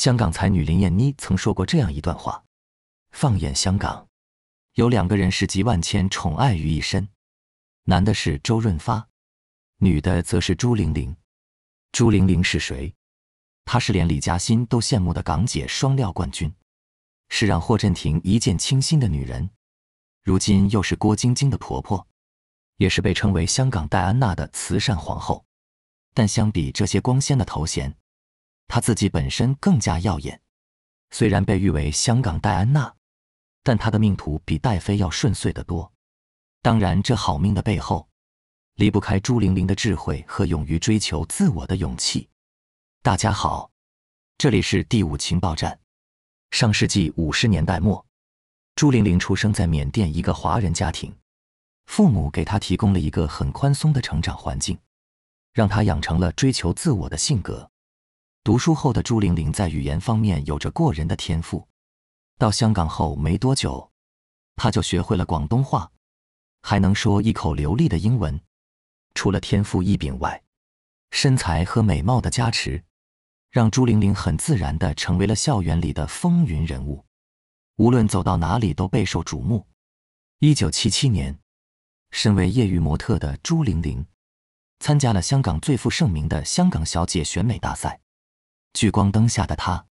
香港才女林燕妮曾说过这样一段话：“放眼香港，有两个人是集万千宠爱于一身，男的是周润发，女的则是朱玲玲。朱玲玲是谁？她是连李嘉欣都羡慕的港姐双料冠军，是让霍震霆一见倾心的女人。如今又是郭晶晶的婆婆，也是被称为‘香港戴安娜’的慈善皇后。但相比这些光鲜的头衔，”她自己本身更加耀眼，虽然被誉为“香港戴安娜”，但她的命途比戴妃要顺遂得多。当然，这好命的背后，离不开朱玲玲的智慧和勇于追求自我的勇气。大家好，这里是第五情报站。上世纪五十年代末，朱玲玲出生在缅甸一个华人家庭，父母给她提供了一个很宽松的成长环境，让她养成了追求自我的性格。读书后的朱玲玲在语言方面有着过人的天赋。到香港后没多久，她就学会了广东话，还能说一口流利的英文。除了天赋异禀外，身材和美貌的加持，让朱玲玲很自然的成为了校园里的风云人物。无论走到哪里都备受瞩目。一九七七年，身为业余模特的朱玲玲，参加了香港最负盛名的香港小姐选美大赛。聚光灯下的她，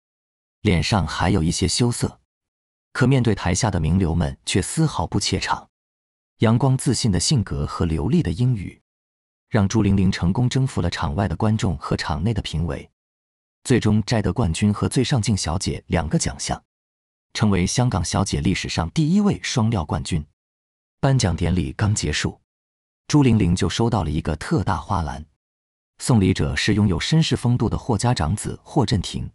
脸上还有一些羞涩，可面对台下的名流们却丝毫不怯场。阳光自信的性格和流利的英语，让朱玲玲成功征服了场外的观众和场内的评委，最终摘得冠军和最上镜小姐两个奖项，成为香港小姐历史上第一位双料冠军。颁奖典礼刚结束，朱玲玲就收到了一个特大花篮。送礼者是拥有绅士风度的霍家长子霍震霆。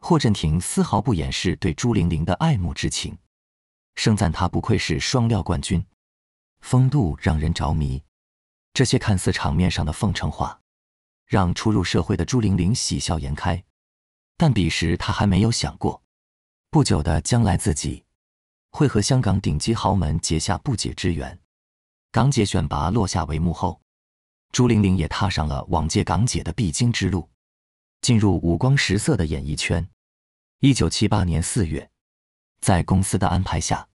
霍震霆丝毫不掩饰对朱玲玲的爱慕之情，盛赞她不愧是双料冠军，风度让人着迷。这些看似场面上的奉承话，让初入社会的朱玲玲喜笑颜开，但彼时她还没有想过，不久的将来自己会和香港顶级豪门结下不解之缘。港姐选拔落下帷幕后。朱玲玲也踏上了往届港姐的必经之路，进入五光十色的演艺圈。一九七八年四月，在公司的安排下，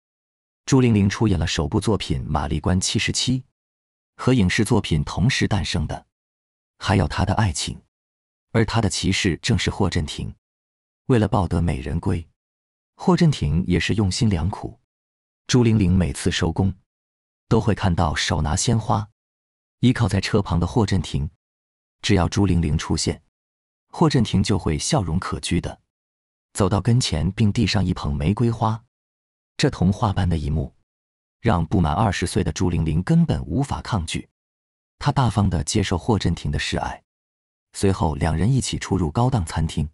朱玲玲出演了首部作品《玛丽关七十七》。和影视作品同时诞生的，还有她的爱情。而她的骑士正是霍震霆。为了抱得美人归，霍震霆也是用心良苦。朱玲玲每次收工，都会看到手拿鲜花。依靠在车旁的霍震霆。只要朱玲玲出现，霍震霆就会笑容可掬的走到跟前，并递上一捧玫瑰花。这童话般的一幕，让不满二十岁的朱玲玲根本无法抗拒。她大方地接受霍震霆的示爱，随后两人一起出入高档餐厅。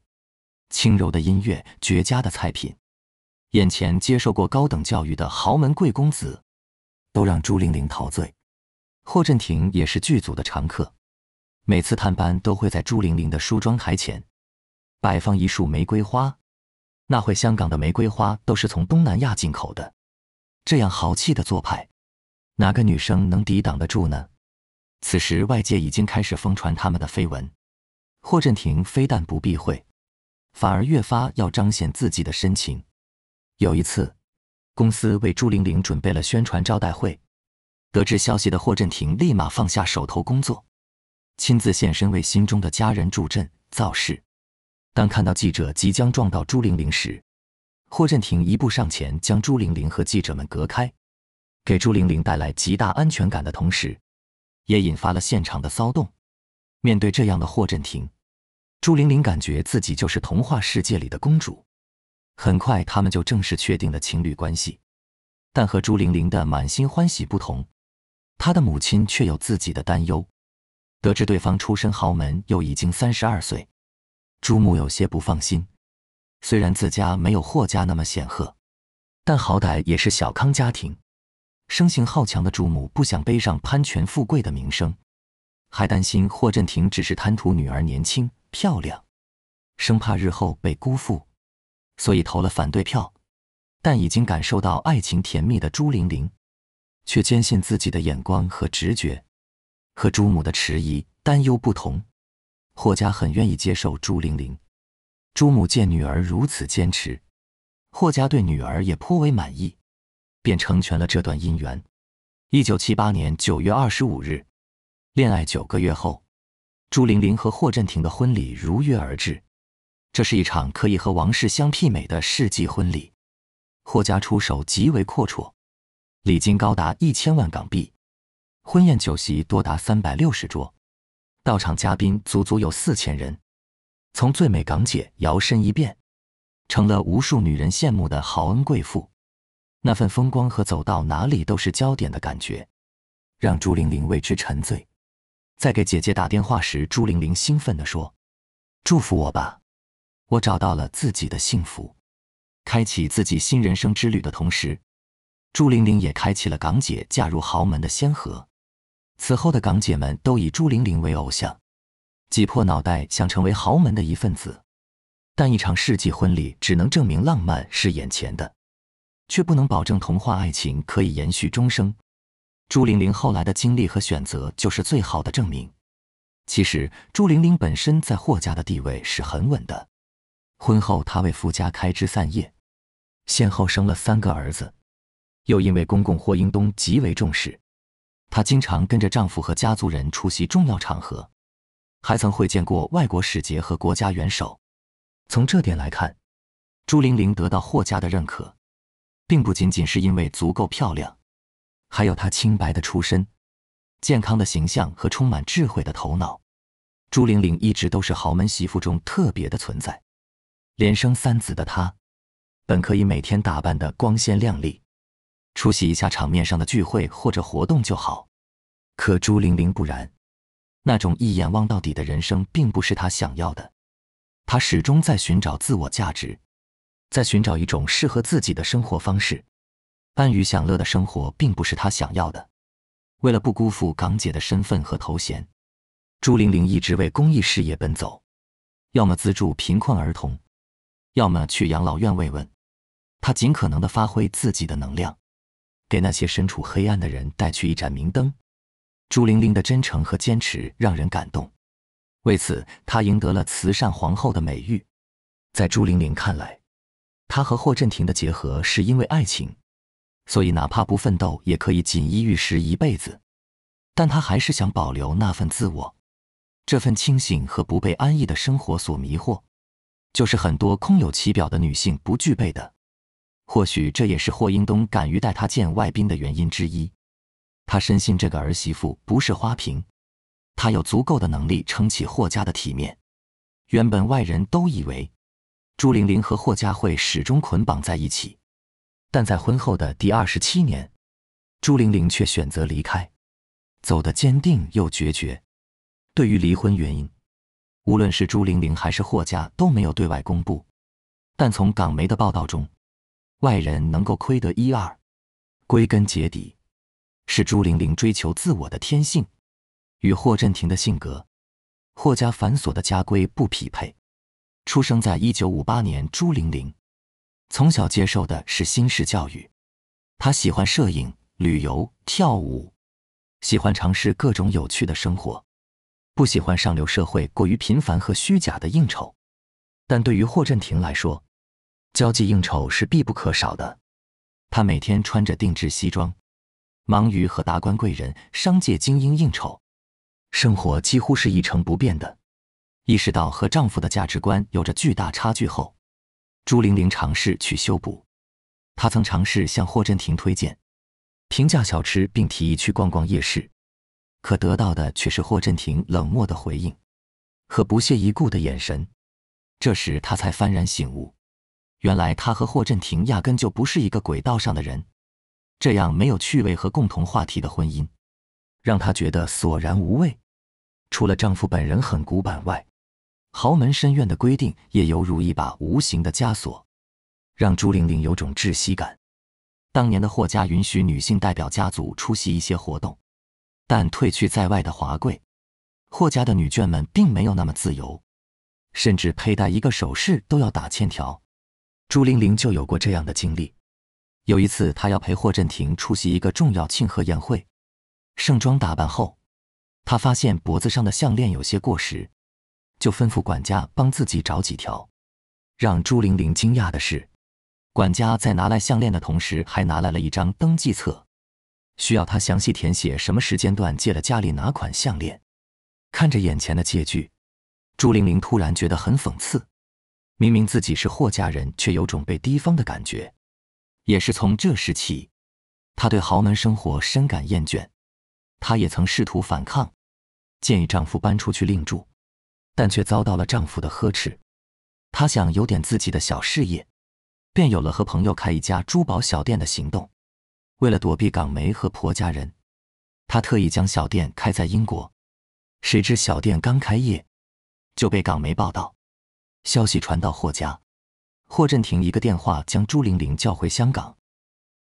轻柔的音乐，绝佳的菜品，眼前接受过高等教育的豪门贵公子，都让朱玲玲陶醉。霍震霆也是剧组的常客，每次探班都会在朱玲玲的梳妆台前摆放一束玫瑰花。那会香港的玫瑰花都是从东南亚进口的，这样豪气的做派，哪个女生能抵挡得住呢？此时外界已经开始疯传他们的绯闻，霍震霆非但不避讳，反而越发要彰显自己的深情。有一次，公司为朱玲玲准备了宣传招待会。得知消息的霍震霆立马放下手头工作，亲自现身为心中的家人助阵造势。当看到记者即将撞到朱玲玲时，霍震霆一步上前将朱玲玲和记者们隔开，给朱玲玲带来极大安全感的同时，也引发了现场的骚动。面对这样的霍震霆，朱玲玲感觉自己就是童话世界里的公主。很快，他们就正式确定了情侣关系。但和朱玲玲的满心欢喜不同，他的母亲却有自己的担忧。得知对方出身豪门，又已经三十二岁，朱母有些不放心。虽然自家没有霍家那么显赫，但好歹也是小康家庭。生性好强的朱母不想背上攀权富贵的名声，还担心霍震霆只是贪图女儿年轻漂亮，生怕日后被辜负，所以投了反对票。但已经感受到爱情甜蜜的朱玲玲。却坚信自己的眼光和直觉，和朱母的迟疑担忧不同，霍家很愿意接受朱玲玲。朱母见女儿如此坚持，霍家对女儿也颇为满意，便成全了这段姻缘。一九七八年九月二十五日，恋爱九个月后，朱玲玲和霍震霆的婚礼如约而至。这是一场可以和王室相媲美的世纪婚礼，霍家出手极为阔绰。礼金高达一千万港币，婚宴酒席多达三百六十桌，到场嘉宾足足有四千人。从最美港姐摇身一变，成了无数女人羡慕的豪恩贵妇。那份风光和走到哪里都是焦点的感觉，让朱玲玲为之沉醉。在给姐姐打电话时，朱玲玲兴奋地说：“祝福我吧，我找到了自己的幸福，开启自己新人生之旅的同时。”朱玲玲也开启了港姐嫁入豪门的先河，此后的港姐们都以朱玲玲为偶像，挤破脑袋想成为豪门的一份子。但一场世纪婚礼只能证明浪漫是眼前的，却不能保证童话爱情可以延续终生。朱玲玲后来的经历和选择就是最好的证明。其实，朱玲玲本身在霍家的地位是很稳的，婚后她为夫家开枝散叶，先后生了三个儿子。又因为公公霍英东极为重视，她经常跟着丈夫和家族人出席重要场合，还曾会见过外国使节和国家元首。从这点来看，朱玲玲得到霍家的认可，并不仅仅是因为足够漂亮，还有她清白的出身、健康的形象和充满智慧的头脑。朱玲玲一直都是豪门媳妇中特别的存在，连生三子的她，本可以每天打扮得光鲜亮丽。出席一下场面上的聚会或者活动就好，可朱玲玲不然，那种一眼望到底的人生并不是她想要的。她始终在寻找自我价值，在寻找一种适合自己的生活方式。安于享乐的生活并不是她想要的。为了不辜负港姐的身份和头衔，朱玲玲一直为公益事业奔走，要么资助贫困儿童，要么去养老院慰问。她尽可能的发挥自己的能量。给那些身处黑暗的人带去一盏明灯。朱玲玲的真诚和坚持让人感动，为此她赢得了“慈善皇后”的美誉。在朱玲玲看来，她和霍震霆的结合是因为爱情，所以哪怕不奋斗也可以锦衣玉食一辈子。但她还是想保留那份自我，这份清醒和不被安逸的生活所迷惑，就是很多空有其表的女性不具备的。或许这也是霍英东敢于带他见外宾的原因之一。他深信这个儿媳妇不是花瓶，她有足够的能力撑起霍家的体面。原本外人都以为朱玲玲和霍家会始终捆绑在一起，但在婚后的第二十七年，朱玲玲却选择离开，走得坚定又决绝。对于离婚原因，无论是朱玲玲还是霍家都没有对外公布。但从港媒的报道中，外人能够窥得一二，归根结底，是朱玲玲追求自我的天性，与霍震霆的性格、霍家繁琐的家规不匹配。出生在1958年，朱玲玲从小接受的是新式教育。她喜欢摄影、旅游、跳舞，喜欢尝试各种有趣的生活，不喜欢上流社会过于频繁和虚假的应酬。但对于霍震霆来说，交际应酬是必不可少的。她每天穿着定制西装，忙于和达官贵人、商界精英应酬，生活几乎是一成不变的。意识到和丈夫的价值观有着巨大差距后，朱玲玲尝试去修补。她曾尝试向霍震霆推荐平价小吃，并提议去逛逛夜市，可得到的却是霍震霆冷漠的回应和不屑一顾的眼神。这时，她才幡然醒悟。原来她和霍震霆压根就不是一个轨道上的人，这样没有趣味和共同话题的婚姻，让她觉得索然无味。除了丈夫本人很古板外，豪门深院的规定也犹如一把无形的枷锁，让朱玲玲有种窒息感。当年的霍家允许女性代表家族出席一些活动，但退去在外的华贵，霍家的女眷们并没有那么自由，甚至佩戴一个首饰都要打欠条。朱玲玲就有过这样的经历。有一次，她要陪霍震霆出席一个重要庆贺宴会，盛装打扮后，她发现脖子上的项链有些过时，就吩咐管家帮自己找几条。让朱玲玲惊讶的是，管家在拿来项链的同时，还拿来了一张登记册，需要她详细填写什么时间段借了家里哪款项链。看着眼前的借据，朱玲玲突然觉得很讽刺。明明自己是霍家人，却有种被提防的感觉。也是从这时起，她对豪门生活深感厌倦。她也曾试图反抗，建议丈夫搬出去另住，但却遭到了丈夫的呵斥。她想有点自己的小事业，便有了和朋友开一家珠宝小店的行动。为了躲避港媒和婆家人，她特意将小店开在英国。谁知小店刚开业，就被港媒报道。消息传到霍家，霍振霆一个电话将朱玲玲叫回香港，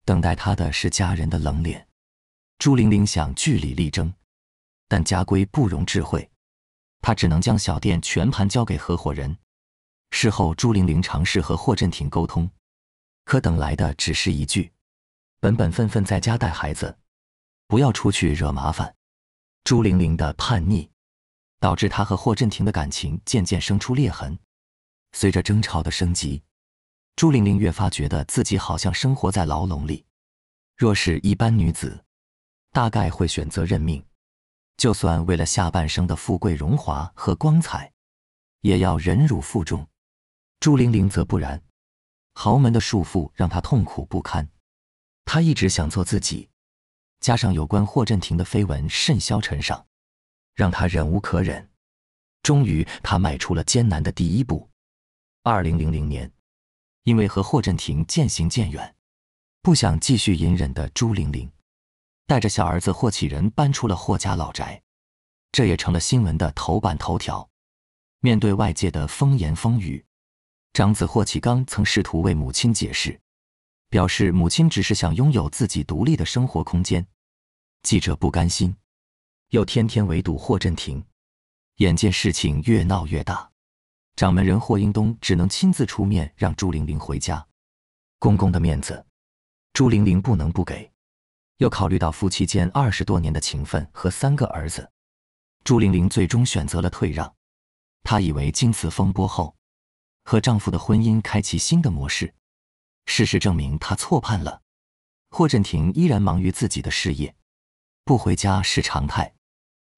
等待他的是家人的冷脸。朱玲玲想据理力争，但家规不容智慧，她只能将小店全盘交给合伙人。事后，朱玲玲尝试和霍振霆沟通，可等来的只是一句：“本本分分在家带孩子，不要出去惹麻烦。”朱玲玲的叛逆导致她和霍振霆的感情渐渐生出裂痕。随着争吵的升级，朱玲玲越发觉得自己好像生活在牢笼里。若是一般女子，大概会选择认命，就算为了下半生的富贵荣华和光彩，也要忍辱负重。朱玲玲则不然，豪门的束缚让她痛苦不堪。她一直想做自己，加上有关霍震霆的绯闻甚嚣尘上，让她忍无可忍。终于，她迈出了艰难的第一步。二零零零年，因为和霍震霆渐行渐远，不想继续隐忍的朱玲玲，带着小儿子霍启仁搬出了霍家老宅，这也成了新闻的头版头条。面对外界的风言风语，长子霍启刚曾试图为母亲解释，表示母亲只是想拥有自己独立的生活空间。记者不甘心，又天天围堵霍震霆，眼见事情越闹越大。掌门人霍英东只能亲自出面让朱玲玲回家，公公的面子，朱玲玲不能不给。又考虑到夫妻间二十多年的情分和三个儿子，朱玲玲最终选择了退让。她以为经此风波后，和丈夫的婚姻开启新的模式。事实证明她错判了，霍震霆依然忙于自己的事业，不回家是常态，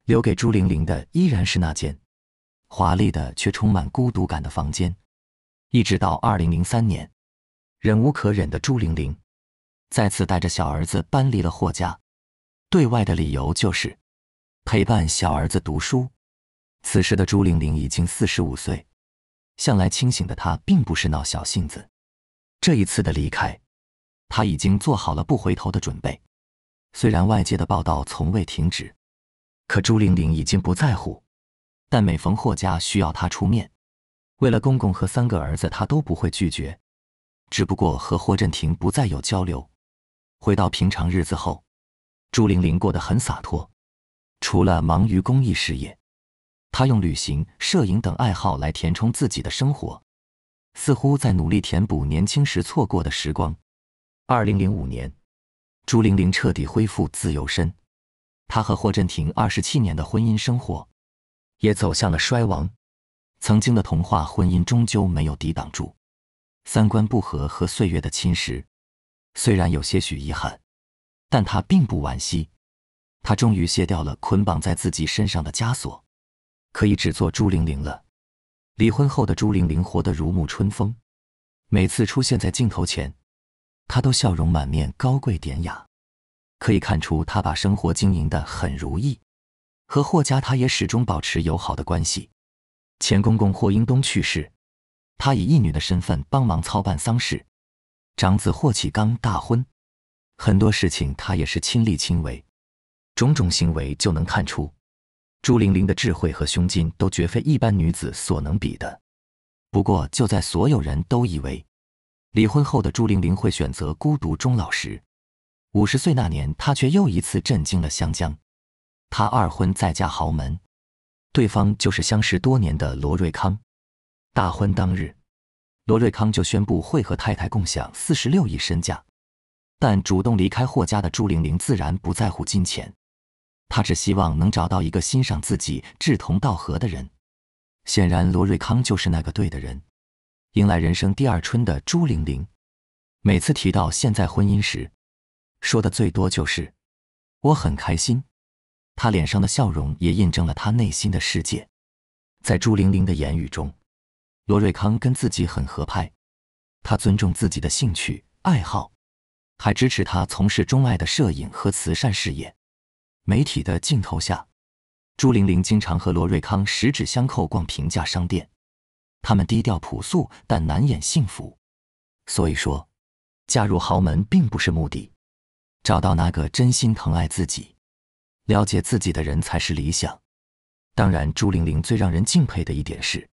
留给朱玲玲的依然是那间。华丽的却充满孤独感的房间，一直到二零零三年，忍无可忍的朱玲玲再次带着小儿子搬离了霍家，对外的理由就是陪伴小儿子读书。此时的朱玲玲已经四十五岁，向来清醒的她并不是闹小性子。这一次的离开，她已经做好了不回头的准备。虽然外界的报道从未停止，可朱玲玲已经不在乎。但每逢霍家需要他出面，为了公公和三个儿子，他都不会拒绝。只不过和霍震霆不再有交流。回到平常日子后，朱玲玲过得很洒脱。除了忙于公益事业，她用旅行、摄影等爱好来填充自己的生活，似乎在努力填补年轻时错过的时光。二零零五年，朱玲玲彻底恢复自由身。她和霍震霆二十七年的婚姻生活。也走向了衰亡，曾经的童话婚姻终究没有抵挡住三观不合和岁月的侵蚀。虽然有些许遗憾，但他并不惋惜，他终于卸掉了捆绑在自己身上的枷锁，可以只做朱玲玲了。离婚后的朱玲玲活得如沐春风，每次出现在镜头前，她都笑容满面、高贵典雅，可以看出她把生活经营的很如意。和霍家，他也始终保持友好的关系。前公公霍英东去世，他以义女的身份帮忙操办丧事；长子霍启刚大婚，很多事情他也是亲力亲为。种种行为就能看出，朱玲玲的智慧和胸襟都绝非一般女子所能比的。不过，就在所有人都以为离婚后的朱玲玲会选择孤独终老时，五十岁那年，她却又一次震惊了香江。他二婚再嫁豪门，对方就是相识多年的罗瑞康。大婚当日，罗瑞康就宣布会和太太共享四十六亿身价。但主动离开霍家的朱玲玲自然不在乎金钱，她只希望能找到一个欣赏自己、志同道合的人。显然，罗瑞康就是那个对的人。迎来人生第二春的朱玲玲，每次提到现在婚姻时，说的最多就是我很开心。他脸上的笑容也印证了他内心的世界，在朱玲玲的言语中，罗瑞康跟自己很合拍，他尊重自己的兴趣爱好，还支持他从事钟爱的摄影和慈善事业。媒体的镜头下，朱玲玲经常和罗瑞康十指相扣逛平价商店，他们低调朴素但难掩幸福。所以说，嫁入豪门并不是目的，找到那个真心疼爱自己。了解自己的人才是理想。当然，朱玲玲最让人敬佩的一点是，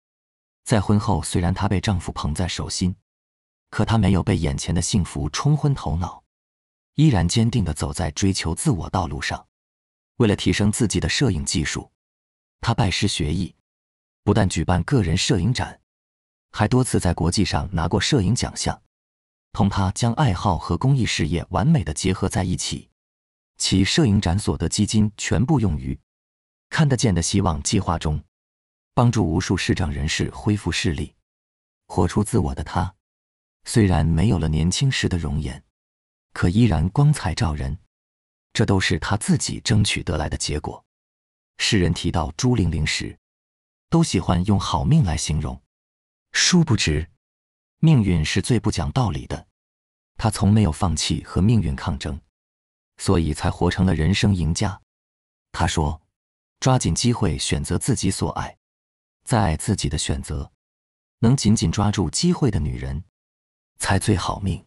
在婚后，虽然她被丈夫捧在手心，可她没有被眼前的幸福冲昏头脑，依然坚定地走在追求自我道路上。为了提升自己的摄影技术，她拜师学艺，不但举办个人摄影展，还多次在国际上拿过摄影奖项。同她将爱好和公益事业完美地结合在一起。其摄影展所得基金全部用于“看得见的希望”计划中，帮助无数视障人士恢复视力。活出自我的他，虽然没有了年轻时的容颜，可依然光彩照人。这都是他自己争取得来的结果。世人提到朱玲玲时，都喜欢用“好命”来形容。殊不知，命运是最不讲道理的。他从没有放弃和命运抗争。所以才活成了人生赢家。他说：“抓紧机会，选择自己所爱，再爱自己的选择，能紧紧抓住机会的女人，才最好命。”